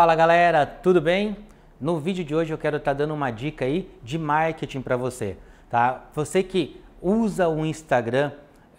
Fala galera, tudo bem? No vídeo de hoje eu quero estar tá dando uma dica aí de marketing para você, tá? Você que usa o Instagram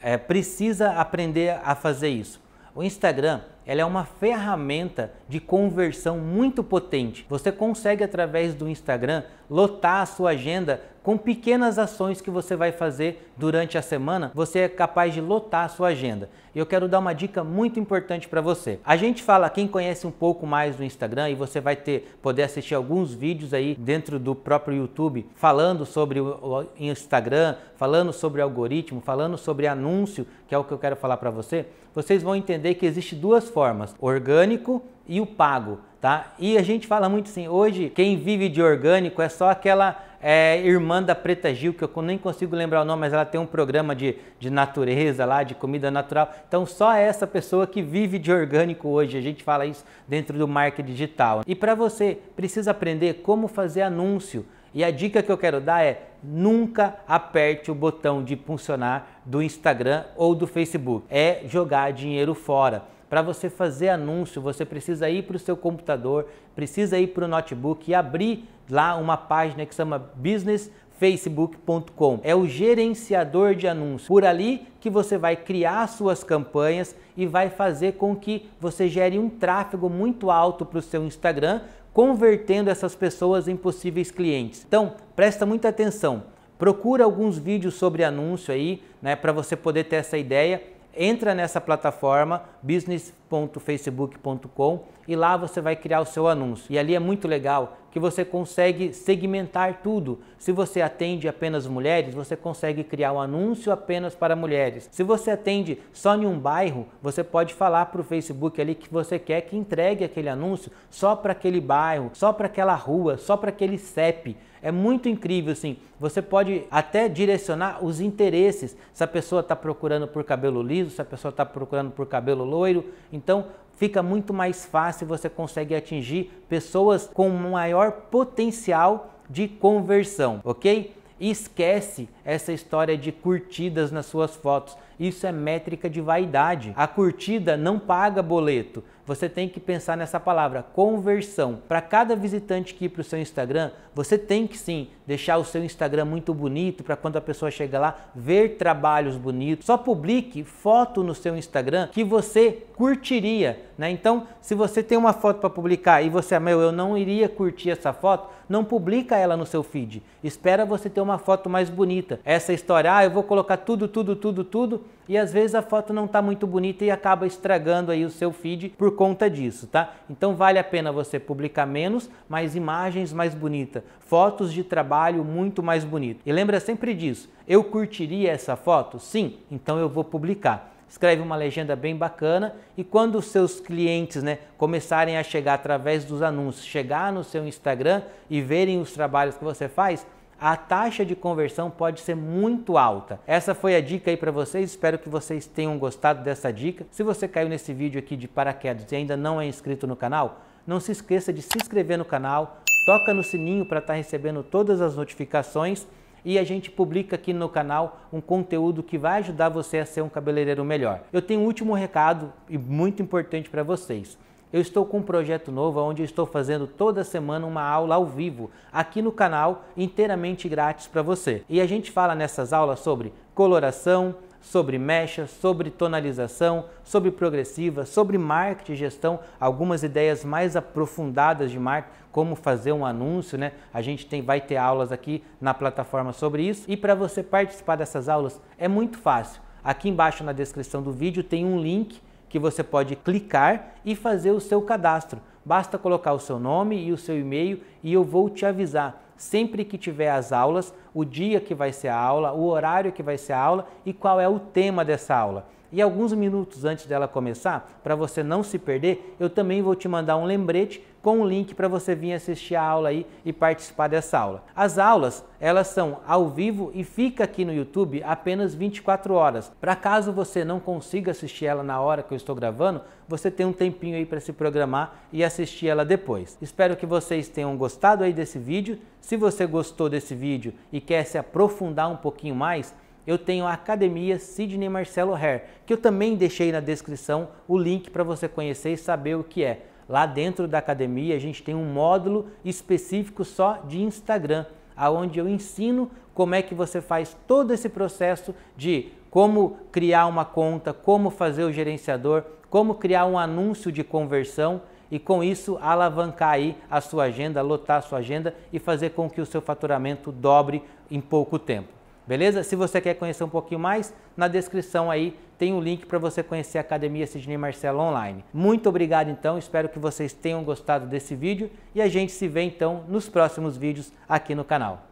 é, precisa aprender a fazer isso. O Instagram ela é uma ferramenta de conversão muito potente. Você consegue através do Instagram lotar a sua agenda com pequenas ações que você vai fazer durante a semana, você é capaz de lotar a sua agenda. E Eu quero dar uma dica muito importante para você. A gente fala, quem conhece um pouco mais do Instagram e você vai ter poder assistir alguns vídeos aí dentro do próprio YouTube falando sobre o Instagram, falando sobre algoritmo, falando sobre anúncio, que é o que eu quero falar para você. Vocês vão entender que existe duas formas formas, orgânico e o pago, tá? E a gente fala muito assim, hoje quem vive de orgânico é só aquela é, irmã da Preta Gil, que eu nem consigo lembrar o nome, mas ela tem um programa de, de natureza lá, de comida natural. Então só essa pessoa que vive de orgânico hoje, a gente fala isso dentro do marketing digital. E para você, precisa aprender como fazer anúncio. E a dica que eu quero dar é nunca aperte o botão de funcionar do Instagram ou do Facebook. É jogar dinheiro fora. Para você fazer anúncio, você precisa ir para o seu computador, precisa ir para o notebook e abrir lá uma página que chama Business facebook.com. É o gerenciador de anúncios. Por ali que você vai criar suas campanhas e vai fazer com que você gere um tráfego muito alto para o seu Instagram, convertendo essas pessoas em possíveis clientes. Então, presta muita atenção. Procura alguns vídeos sobre anúncio aí, né, para você poder ter essa ideia. Entra nessa plataforma, business.facebook.com e lá você vai criar o seu anúncio. E ali é muito legal que você consegue segmentar tudo. Se você atende apenas mulheres, você consegue criar um anúncio apenas para mulheres. Se você atende só em um bairro, você pode falar para o Facebook ali que você quer que entregue aquele anúncio só para aquele bairro, só para aquela rua, só para aquele CEP. É muito incrível, assim. Você pode até direcionar os interesses. Se a pessoa está procurando por cabelo liso, se a pessoa está procurando por cabelo loiro. Então, fica muito mais fácil, você consegue atingir pessoas com maior potencial de conversão, ok? E esquece essa história de curtidas nas suas fotos. Isso é métrica de vaidade. A curtida não paga boleto. Você tem que pensar nessa palavra, conversão. Para cada visitante que ir para o seu Instagram, você tem que sim deixar o seu Instagram muito bonito para quando a pessoa chega lá ver trabalhos bonitos. Só publique foto no seu Instagram que você curtiria. Né? Então, se você tem uma foto para publicar e você, ah, meu, eu não iria curtir essa foto, não publica ela no seu feed. Espera você ter uma foto mais bonita. Essa história, ah, eu vou colocar tudo, tudo, tudo, tudo, e às vezes a foto não está muito bonita e acaba estragando aí o seu feed por conta disso, tá? Então vale a pena você publicar menos, mas imagens mais bonitas, fotos de trabalho muito mais bonito. E lembra sempre disso, eu curtiria essa foto? Sim, então eu vou publicar escreve uma legenda bem bacana e quando os seus clientes né, começarem a chegar através dos anúncios, chegar no seu Instagram e verem os trabalhos que você faz, a taxa de conversão pode ser muito alta. Essa foi a dica aí para vocês, espero que vocês tenham gostado dessa dica. Se você caiu nesse vídeo aqui de paraquedas e ainda não é inscrito no canal, não se esqueça de se inscrever no canal, toca no sininho para estar tá recebendo todas as notificações e a gente publica aqui no canal um conteúdo que vai ajudar você a ser um cabeleireiro melhor. Eu tenho um último recado e muito importante para vocês. Eu estou com um projeto novo onde estou fazendo toda semana uma aula ao vivo aqui no canal, inteiramente grátis para você. E a gente fala nessas aulas sobre coloração, sobre mecha, sobre tonalização, sobre progressiva, sobre marketing e gestão, algumas ideias mais aprofundadas de marketing, como fazer um anúncio, né? A gente tem, vai ter aulas aqui na plataforma sobre isso. E para você participar dessas aulas é muito fácil. Aqui embaixo na descrição do vídeo tem um link que você pode clicar e fazer o seu cadastro. Basta colocar o seu nome e o seu e-mail e eu vou te avisar sempre que tiver as aulas o dia que vai ser a aula, o horário que vai ser a aula e qual é o tema dessa aula. E alguns minutos antes dela começar, para você não se perder, eu também vou te mandar um lembrete com um link para você vir assistir a aula aí e participar dessa aula. As aulas, elas são ao vivo e fica aqui no YouTube apenas 24 horas. Para caso você não consiga assistir ela na hora que eu estou gravando, você tem um tempinho aí para se programar e assistir ela depois. Espero que vocês tenham gostado aí desse vídeo. Se você gostou desse vídeo e e quer se aprofundar um pouquinho mais, eu tenho a Academia Sidney Marcelo Hair, que eu também deixei na descrição o link para você conhecer e saber o que é. Lá dentro da academia a gente tem um módulo específico só de Instagram, aonde eu ensino como é que você faz todo esse processo de como criar uma conta, como fazer o gerenciador, como criar um anúncio de conversão e com isso alavancar aí a sua agenda, lotar a sua agenda e fazer com que o seu faturamento dobre em pouco tempo. Beleza? Se você quer conhecer um pouquinho mais, na descrição aí tem um link para você conhecer a Academia Sidney Marcelo online. Muito obrigado então, espero que vocês tenham gostado desse vídeo e a gente se vê então nos próximos vídeos aqui no canal.